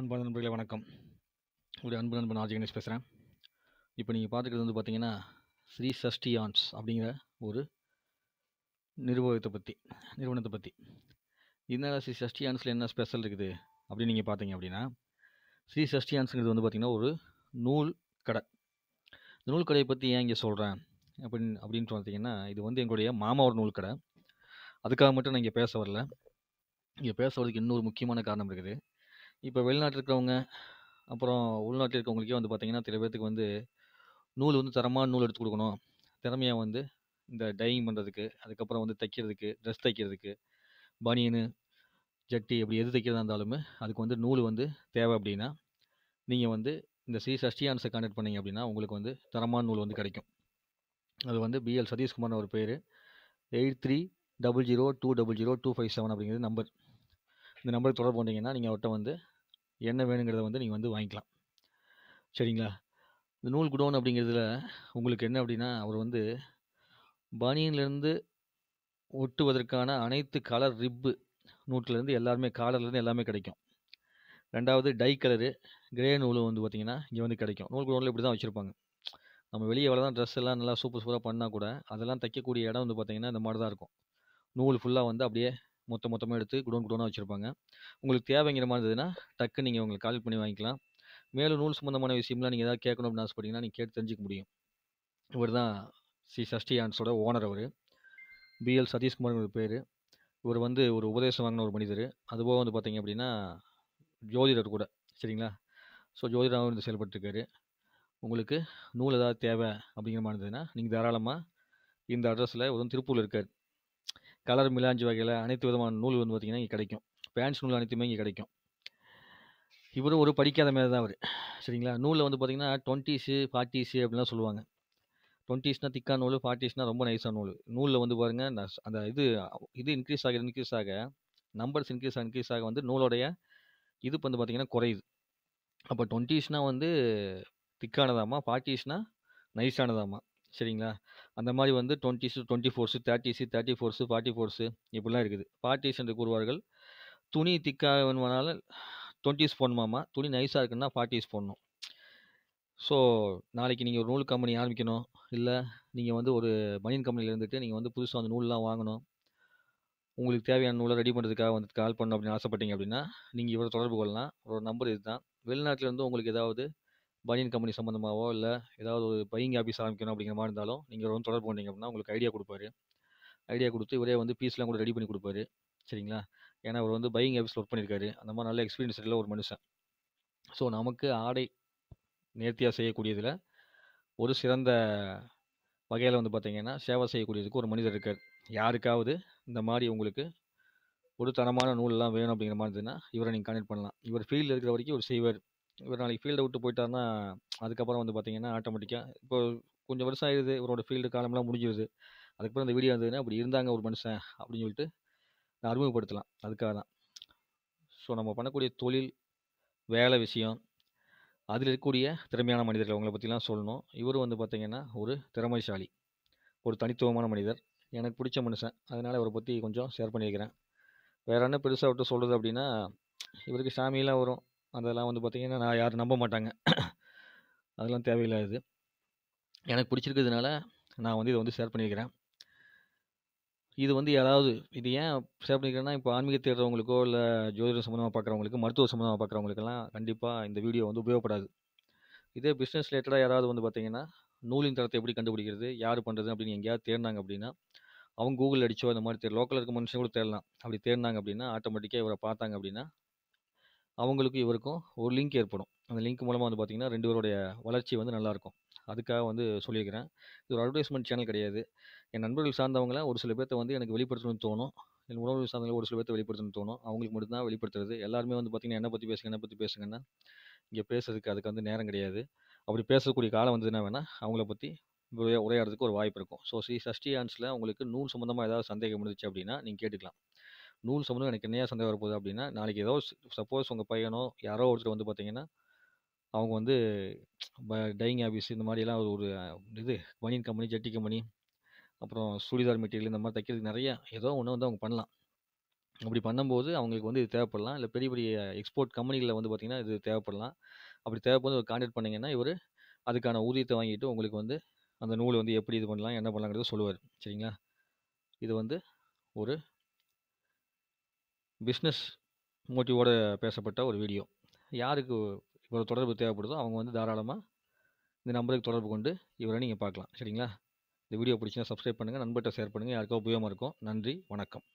அன்பான நண்பர்களே வணக்கம் ஒரு அன்பு நண்பன் ஆஜி கணேஷ் பேசுகிறேன் இப்போ நீங்கள் பார்த்துக்கிறது வந்து பார்த்தீங்கன்னா ஸ்ரீ சஷ்டியான்ஸ் அப்படிங்கிற ஒரு நிர்வாகத்தை பற்றி நிறுவனத்தை பற்றி இதனால் ஸ்ரீ சஷ்டியான்ஸில் என்ன ஸ்பெஷல் இருக்குது அப்படின்னு நீங்கள் பார்த்தீங்க அப்படின்னா ஸ்ரீ சஷ்டியான்ஸுங்கிறது வந்து பார்த்திங்கன்னா ஒரு நூல் கடை இந்த நூல் கடையை பற்றி ஏன் இங்கே சொல்கிறேன் அப்படின்னு அப்படின்னு பார்த்தீங்கன்னா இது வந்து எங்களுடைய மாமா ஒரு நூல் கடை அதுக்காக மட்டும் நான் இங்கே பேச வரல இங்கே பேச இன்னொரு முக்கியமான காரணம் இருக்குது இப்போ வெளிநாட்டில் இருக்கிறவங்க அப்புறம் உள்நாட்டில் இருக்கவங்களுக்கே வந்து பார்த்தீங்கன்னா சில பேர்த்துக்கு வந்து நூல் வந்து தரமான நூல் எடுத்து கொடுக்கணும் திறமையா வந்து இந்த டையிங் பண்ணுறதுக்கு அதுக்கப்புறம் வந்து தைக்கிறதுக்கு ட்ரெஸ் தைக்கிறதுக்கு பனியனு ஜட்டி அப்படி எது தைக்கிறதா இருந்தாலுமே அதுக்கு வந்து நூல் வந்து தேவை அப்படின்னா நீங்கள் வந்து இந்த ஸ்ரீ சஷ்டியான்ஸை காண்டக்ட் பண்ணிங்க அப்படின்னா உங்களுக்கு வந்து தரமான நூல் வந்து கிடைக்கும் அது வந்து பிஎல் சதீஷ்குமார்னு ஒரு பேர் eight three double zero two double zero two five seven அப்படிங்கிறது நம்பர் இந்த நம்பருக்கு தொடர்பு பண்ணிங்கன்னா நீங்கள் அவர்கிட்ட வந்து என்ன வேணுங்கிறத வந்து நீங்கள் வந்து வாங்கிக்கலாம் சரிங்களா இந்த நூல் குடோன் அப்படிங்கிறதுல உங்களுக்கு என்ன அப்படின்னா அவர் வந்து பனியன்லேருந்து ஒட்டுவதற்கான அனைத்து கலர் ரிப்பு நூட்லேருந்து எல்லாருமே காலர்லேருந்து எல்லாமே கிடைக்கும் ரெண்டாவது டை கலரு கிரே நூலும் வந்து பார்த்திங்கன்னா இங்கே வந்து கிடைக்கும் நூல் குடோனில் இப்படி தான் வச்சுருப்பாங்க நம்ம வெளியே எவ்வளோ தான் ட்ரெஸ் எல்லாம் நல்லா சூப்பர் சூப்பராக பண்ணால் கூட அதெல்லாம் தைக்கக்கூடிய இடம் வந்து பார்த்திங்கன்னா இந்த மாதிரி தான் இருக்கும் நூல் ஃபுல்லாக வந்து அப்படியே மொத்த மொத்தமாக எடுத்து குடோன் குடோனாக வச்சுருப்பாங்க உங்களுக்கு தேவைங்கிற மாதிரி இருந்ததுன்னா டக்குன்னு நீங்கள் உங்களுக்கு கால் பண்ணி வாங்கிக்கலாம் மேலும் நூல் சம்மந்தமான விஷயம்லாம் நீங்கள் ஏதாவது கேட்கணும் அப்படின்னு ஆசைப்பட்டீங்கன்னா நீங்கள் கேட்டு தெரிஞ்சிக்க முடியும் இவர் தான் ஸ்ரீ சஷ்டி ஆண்ட்ஸோட ஓனர் அவர் பிஎல் சதீஷ்குமார் ஒரு பேர் இவர் வந்து ஒரு உபதேசம் வாங்கின ஒரு மனிதர் அதுபோக வந்து பார்த்தீங்க அப்படின்னா ஜோதிடர் கூட சரிங்களா ஸோ ஜோதிடராகவும் வந்து செயல்பட்டுருக்காரு உங்களுக்கு நூல் ஏதாவது தேவை அப்படிங்கிற மாதிரி இருந்ததுன்னா நீங்கள் தாராளமாக இந்த அட்ரஸில் ஒரு திருப்பூரில் இருக்கார் கலர் மிலாஞ்சி வகையில் அனைத்து விதமான நூல் வந்து பார்த்திங்கன்னா இங்கே கிடைக்கும் பேண்ட்ஸ் நூல் அனைத்துமே இங்கே கிடைக்கும் இவரும் ஒரு படிக்காத மாரி தான் அவர் சரிங்களா நூலில் வந்து பார்த்திங்கன்னா டுவெண்ட்டிஸு ஃபார்ட்டிஸு அப்படின்லாம் சொல்லுவாங்க டுவெண்ட்டிஸ்னால் திக்கான நூல் ஃபார்ட்டிஸ்னால் ரொம்ப நைஸான நூல் நூலில் வந்து பாருங்கள் அந்த இது இது இன்க்ரீஸ் ஆக இன்க்ரீஸ் ஆக நம்பர்ஸ் இன்க்ரீஸ் ஆக இன்க்ரீஸ் ஆக வந்து நூலோடைய இது வந்து பார்த்திங்கன்னா குறையுது அப்போ டுவெண்ட்டிஸ்னால் வந்து திக்கானதாம்மா ஃபார்ட்டிஸ்னால் நைஸானதாம்மா சரிங்களா அந்த மாதிரி வந்து twenties twenty fours thirties thirty fours forties fours இப்படிலாம் இருக்குது பார்ட்டிஸ் என்று கூறுவார்கள் துணி திக்காக வேணுமானால டுவெண்ட்டிஸ் போடணுமாம்மா துணி நைஸாக இருக்குன்னா ஃபார்ட்டிஸ் போடணும் ஸோ நாளைக்கு நீங்கள் ஒரு நூல் கம்பெனி ஆரம்பிக்கணும் இல்லை நீங்கள் வந்து ஒரு பனியன் கம்பெனியில் இருந்துட்டு நீங்கள் வந்து புதுசாக வந்து நூல்லாம் வாங்கணும் உங்களுக்கு தேவையான நூலை ரெடி பண்ணுறதுக்காக வந்து கால் பண்ணணும் அப்படின்னு ஆசைப்பட்டீங்க அப்படின்னா நீங்கள் இவரை தொடர்பு கொள்ளலாம் ஒரு நம்பர் இதுதான் வெளிநாட்டிலேருந்து உங்களுக்கு ஏதாவது பனியன் கம்பெனி சம்மந்தமாகவோ இல்லை ஏதாவது ஒரு பையிங் ஆஃபீஸ் ஆரம்பிக்கணும் அப்படிங்கிற மாதிரி இருந்தாலும் நீங்கள் வந்து தொடர்பு பண்ணிங்க அப்படின்னா உங்களுக்கு ஐடியா கொடுப்பாரு ஐடியா கொடுத்து இவரே வந்து பீஸ்லாம் கூட ரெடி பண்ணி கொடுப்பாரு சரிங்களா ஏன்னா அவர் வந்து பையிங் ஆஃபீஸில் ஒர்க் பண்ணியிருக்காரு அந்த மாதிரி நல்ல எக்ஸ்பீரியன்ஸ் உள்ள ஒரு மனுஷன் ஸோ நமக்கு ஆடை நேர்த்தியாக செய்யக்கூடியதில் ஒரு சிறந்த வகையில் வந்து பார்த்திங்கன்னா சேவை செய்யக்கூடியதுக்கு ஒரு மனிதர் இருக்கார் யாருக்காவது இந்த மாதிரி உங்களுக்கு ஒரு தரமான நூலெலாம் வேணும் அப்படிங்கிற மாதிரி இருந்ததுன்னா இவரை நீங்கள் கனெக்ட் பண்ணலாம் இவர் ஃபீல்டில் இருக்கிற வரைக்கும் இவர் செய்வார் ஒரு நாளைக்கு ஃபீல்டை விட்டு போயிட்டாருன்னா அதுக்கப்புறம் வந்து பார்த்தீங்கன்னா ஆட்டோமேட்டிக்காக இப்போ கொஞ்சம் வருஷம் ஆயிடுது இவரோட ஃபீல்டு காலம்லாம் முடிஞ்சிருது அதுக்கப்புறம் இந்த வீடியோ வந்ததுன்னா அப்படி இருந்தாங்க ஒரு மனுஷன் அப்படின்னு சொல்லிட்டு நான் அறிமுகப்படுத்தலாம் அதுக்காக தான் ஸோ நம்ம பண்ணக்கூடிய தொழில் வேலை விஷயம் அதில் இருக்கக்கூடிய திறமையான மனிதர்கள் அவங்கள பற்றிலாம் சொல்லணும் இவர் வந்து பார்த்திங்கன்னா ஒரு திறமைசாலி ஒரு தனித்துவமான மனிதர் எனக்கு பிடிச்ச மனுஷன் அதனால் இவரை பற்றி கொஞ்சம் ஷேர் பண்ணியிருக்கிறேன் வேறு என்ன பெருசாக விட்டு சொல்கிறது அப்படின்னா இவருக்கு சாமியெலாம் வரும் அதெல்லாம் வந்து பார்த்திங்கன்னா நான் யாரும் நம்ப மாட்டாங்க அதெல்லாம் தேவையில்லாதது எனக்கு பிடிச்சிருக்கிறதுனால நான் வந்து இதை வந்து ஷேர் பண்ணியிருக்கிறேன் இது வந்து யாராவது இது ஏன் ஷேர் பண்ணிக்கிறேன்னா இப்போ ஆன்மீக தேடுறவங்களுக்கோ இல்லை ஜோதிடம் சம்மந்தமாக பார்க்குறவங்களுக்கு மருத்துவ சம்மந்தமாக பார்க்குறவங்களுக்கெல்லாம் கண்டிப்பாக இந்த வீடியோ வந்து உபயோகப்படாது இதே பிஸ்னஸ் ரிலேட்டடாக யாராவது வந்து பார்த்திங்கன்னா நூலின் தரத்தை எப்படி கண்டுபிடிக்கிறது யார் பண்ணுறது அப்படின்னு எங்கேயாவது தேடினாங்க அப்படின்னா அவங்க கூகுள் அடிச்சோ அந்த மாதிரி தேர் லோக்கலில் இருக்க மனுஷன் கூட தேடலாம் அப்படி தேடினாங்க அப்படின்னா ஆட்டோமேட்டிக்காக இவரை பார்த்தாங்க அப்படின்னா அவங்களுக்கும் இவருக்கும் ஒரு லிங்க் ஏற்படும் அந்த லிங்க் மூலமாக வந்து பார்த்திங்கன்னா ரெண்டு பேருடைய வளர்ச்சி வந்து நல்லாயிருக்கும் அதுக்காக வந்து சொல்லியிருக்கிறேன் இது ஒரு அட்வர்டைஸ்மெண்ட் சேனல் கிடையாது என் நண்பர்கள் சார்ந்தவங்கள ஒரு சில பேர்த்த வந்து எனக்கு வெளிப்படுத்தணும்னு தோணும் என் உணவு சார்ந்தவங்களை ஒரு சில பேர்த்த வெளிப்படுத்தணும்னு தோணும் அவங்களுக்கு மட்டும்தான் வெளிப்படுத்துறது எல்லாருமே வந்து பார்த்திங்கன்னா என்னை பற்றி பேசுங்க என்னை பற்றி பேசுங்கன்னா இங்கே பேசுறதுக்கு அதுக்கு வந்து நேரம் கிடையாது அப்படி பேசக்கூடிய காலம் வந்ததுன்னா வேணால் அவங்கள பற்றி உரையாடுறதுக்கு ஒரு வாய்ப்பு இருக்கும் ஸோ ஸ்ரீ சஷ்டி ஆன்ஸில் உங்களுக்கு நூல் சம்மந்தமாக ஏதாவது சந்தேகம் இருந்துச்சு அப்படின்னா நீங்கள் கேட்டுக்கலாம் நூல் சம்மந்தம் எனக்கு என்னையா சந்தேகம் வரப்போகுது அப்படின்னா நாளைக்கு ஏதோ சப்போஸ் உங்கள் பையனோ யாரோ ஒருத்தர் வந்து பார்த்தீங்கன்னா அவங்க வந்து டையிங் ஆஃபீஸ் இந்த மாதிரிலாம் ஒரு இது பனியன் கம்பெனி ஜட்டி கம்பெனி அப்புறம் சுடிதார் மெட்டீரியல் இந்த மாதிரி தைக்கிறதுக்கு நிறைய ஏதோ ஒன்று வந்து அவங்க பண்ணலாம் அப்படி பண்ணும்போது அவங்களுக்கு வந்து இது தேவைப்படலாம் இல்லை பெரிய பெரிய எக்ஸ்போர்ட் கம்பெனிகளில் வந்து பார்த்திங்கன்னா இது தேவைப்படலாம் அப்படி தேவைப்படும் ஒரு கான்டாக்ட் பண்ணிங்கன்னா இவர் அதுக்கான ஊதியத்தை வாங்கிட்டு உங்களுக்கு வந்து அந்த நூலை வந்து எப்படி இது பண்ணலாம் என்ன பண்ணலாங்கிறது சொல்லுவார் சரிங்களா இது வந்து ஒரு பிஸ்னஸ் மோட்டிவோடு பேசப்பட்ட ஒரு வீடியோ யாருக்கு இவர் தொடர்பு தேவைப்படுதோ அவங்க வந்து தாராளமாக இந்த நம்பருக்கு தொடர்பு கொண்டு இவரை நீங்கள் பார்க்கலாம் சரிங்களா இந்த வீடியோ பிடிச்சினா சப்ஸ்கிரைப் பண்ணுங்கள் நண்பர்கிட்ட ஷேர் பண்ணுங்கள் யாருக்கோ உபயோகமாக இருக்கும் நன்றி வணக்கம்